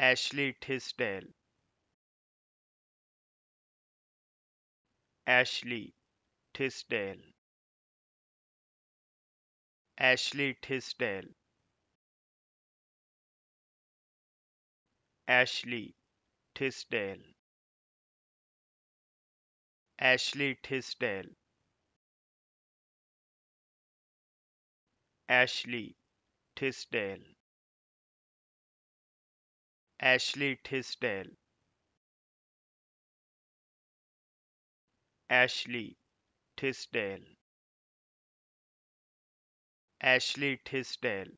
Ashley Tisdale Ashley Tisdale Ashley Tisdale Ashley Tisdale Ashley Tisdale Ashley Tisdale Ashley Tisdale Ashley Tisdale Ashley Tisdale